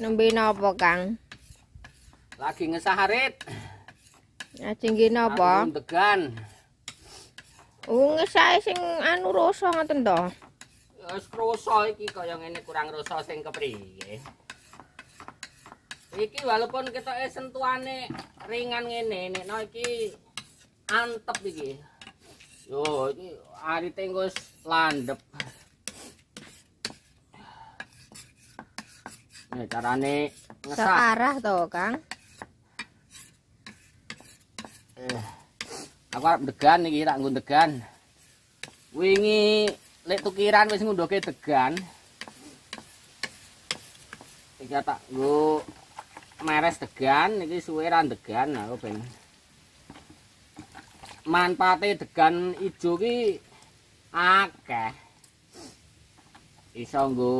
Nembe napa, Kang? Lagi ngesaharit. Ngajengi napa? Nang degan. Ungesae oh, sing anu rasa ngoten to. Wis rasa iki kaya ngene kurang rasa sing kepriye. Iki walaupun ketoke sentuhane ringan ngene, nek iki antep iki. Yo iki arite engko landep. ya eh, carane ngesak searah to kang eh aku arep degan iki tak nggon degan wingi lek tukiran wis ngundhoke degan iki tak nggo meres degan iki suwe ra degan aku ben manfaate degan ijo ki akeh iso nggo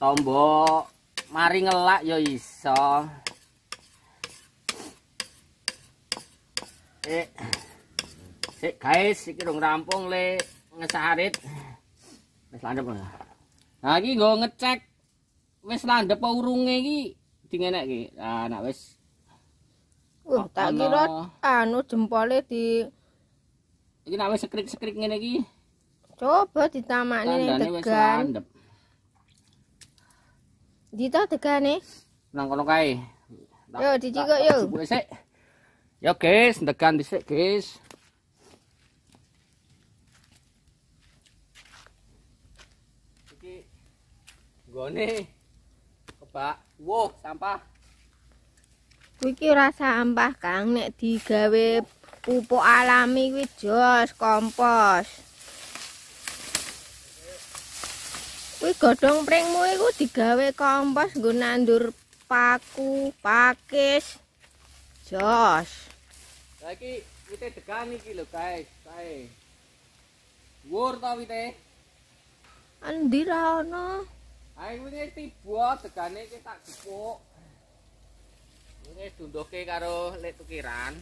tombok mari ngelak yo iso eh si, guys si kirung rampung le ngesarit wis landep nah iki nggo ngecek wis landep urunge iki dingenek iki ah nek wis uh, tak kira anu jempole di iki nek wis skrik-skrik ngene iki coba ditamakne ning degan wis landep Dita degane. Nang kono kae. Yo dicikok yo. Sik. Yo guys, degan dhisik guys. Iki gone kebak. Wo, sampah. Kuwi ki ora sampah, Kang, nek digawe pupuk alami kuwi jos kompos. Kuwi godhong pringmu iku digawe kompos nggo nandur paku, pakis. Jos. Lah iki degan iki lho, guys. Kae. Wur ta wite? Endi ra ono? Ae wite tiba degane iki tak dipuk. Wene tundoke karo lek tukiran.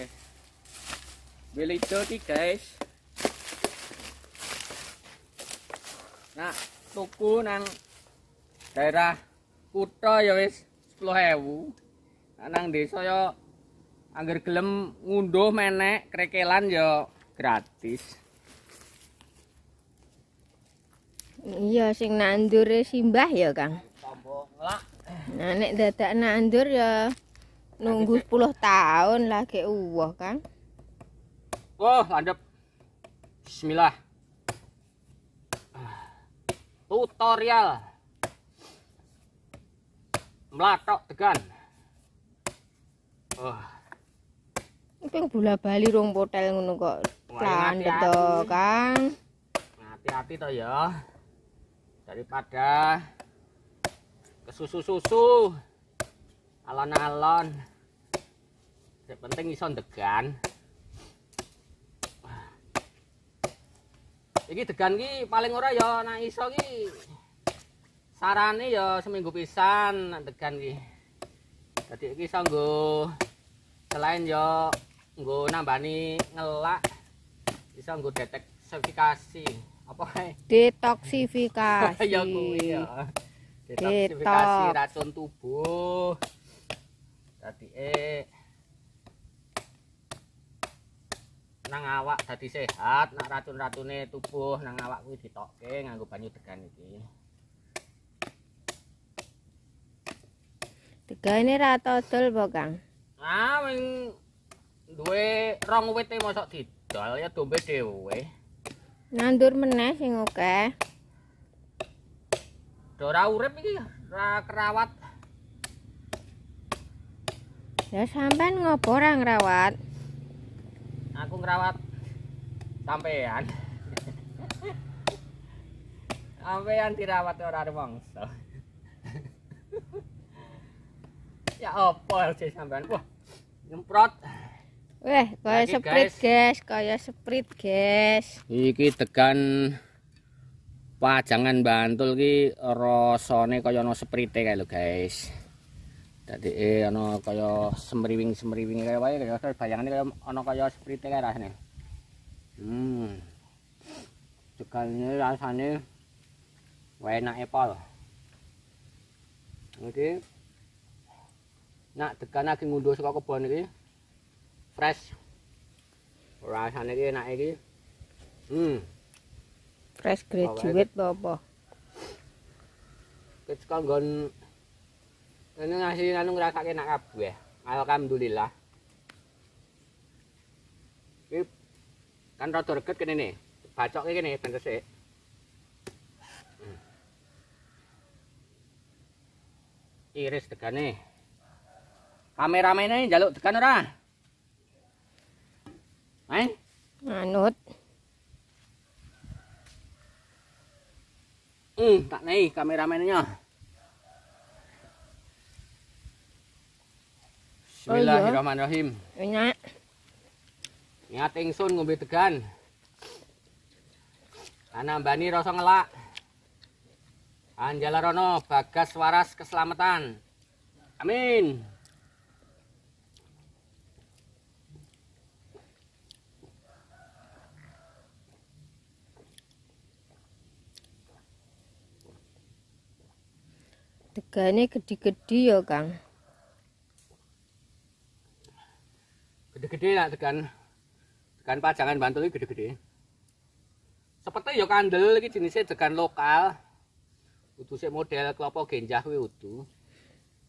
Eh. Beli itu guys. Nah, tuku nang daerah kutha ya wis 10.000. Nah, nang desa ya anggar gelem ngunduh menek krekelan ya gratis. Iya sing nandure simbah ya, Kang. Nah, nek dadak nandur ya nunggu 10 tahun lagi uwah, Kang. Wah, wow, landep. Bismillah tutorial melatok tegan oh. ping bola bali rong potel ngono kok kan gitu kan hati-hati toh ya daripada kesusu-susu alon-alon yang penting iso degan iki degan ki paling ora ya nek iso ki sarane ya seminggu pisan degan ki dadi iki iso nggo selain ya nggo nambani ngelak iso nggo detoksifikasi apa detoksifikasi ya kuwi ya detoksifikasi racun tubuh dadi eh nang awak dadi sehat nak racun-racune tubuh nang awak kuwi ditokke nganggo banyu degan iki Tega ini rata dol po Kang Ah wing duwe rong wit e mosok didol ya dombe dhewe Nandur meneh sing oke Dora urip iki ra kerawat Ya sampean ngopo ra ngrawat aku ngerawat sampean sampean dirawat orang rumongso ya opo sih sampean wah nyemprot Weh, kayak Lagi, sprit guys. guys, kaya sprit guys. Iki tekan pajangan Bantul ki rasane kaya ana sprite kae lho guys. jadi eh kaya semeriwing semeriwing kaya wae kaya bayangan kaya kaya seperti kaya rasanya hmm cekalnya rasanya wae nak epal oke nak tekan lagi ngunduh suka kebun ini fresh rasanya ini enak ini hmm fresh graduate bobo kecekal gon Dene hasil anu, anu ngrasa enak kabeh. Alhamdulillah. Iki kan rada reget kene ne. Bacoke kene ben resik. Hmm. Iris degane. Kameramene jaluk tekan ora? Main? Manut. Hmm, tak nei kameramennya. Oh, iya. Bismillahirrahmanirrahim. Enak. Ingat ingsun ngombe tegan, Ana mbani rasa ngelak. Anjala rono bagas waras keselamatan. Amin. Tegane gede-gede ya, Kang. gede-gede lah tekan tekan pajangan bantul ini gede-gede seperti ya kandel ini jenisnya tekan lokal si model kelopok genjah itu. utuh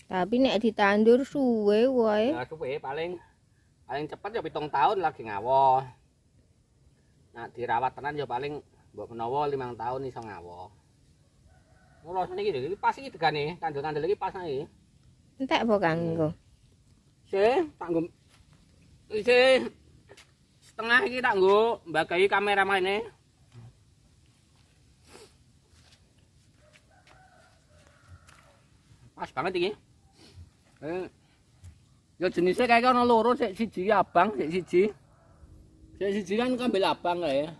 tapi nek ditandur suwe woi. nah, suwe paling paling cepat ya pitung tahun lagi ngawo nah dirawat tenan ya paling buat menawa limang tahun iso ngawo Ngulos gitu pasti pas kan nih, kandel-kandel lagi pas nih. Entek apa Kang Sih, tak Oke. Setengah iki tak nggo mbagi kamera mene. Pas banget iki. Eh. Yo jenise kae ana loro sik siji abang, sik siji. Sik siji kan kambel abang kae.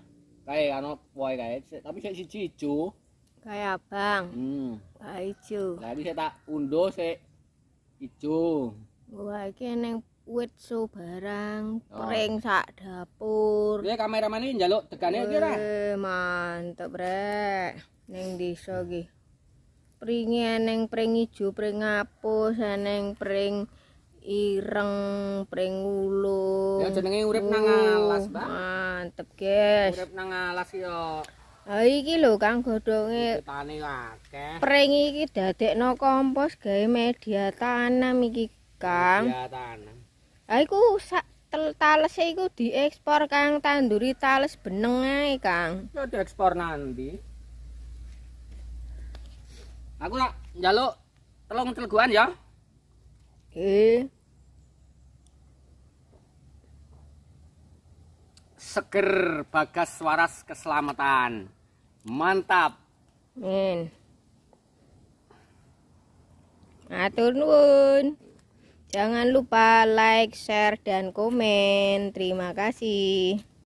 Kae ana wae kae, tapi sik siji ijo. Kae abang. Hmm. Kae ijo. Lah iki tak undo sik ijo. Wah, iki ning wit so barang pring oh. sak dapur. Iya kameramen iki njaluk tekane iki ora. mantep rek. Ning desa iki. Pringe eneng pring ijo, pring ngapus, eneng pring ireng, pring ulu. Ya jenenge urip nang alas, Mbak. Uh, mantep, guys. Urip nang alas yo. Ha iki lho Kang godhonge. Tane akeh. Pring iki dadekno kompos gawe media tanam iki, Kang. Media tanam. Aku iku tel tales aku diekspor Kang tanduri tales beneng ae Kang. Ya diekspor nanti. Aku nak njaluk telung telguan ya. Oke. Seger bagas waras keselamatan. Mantap. Min. Atur nuwun. Jangan lupa like, share, dan komen. Terima kasih.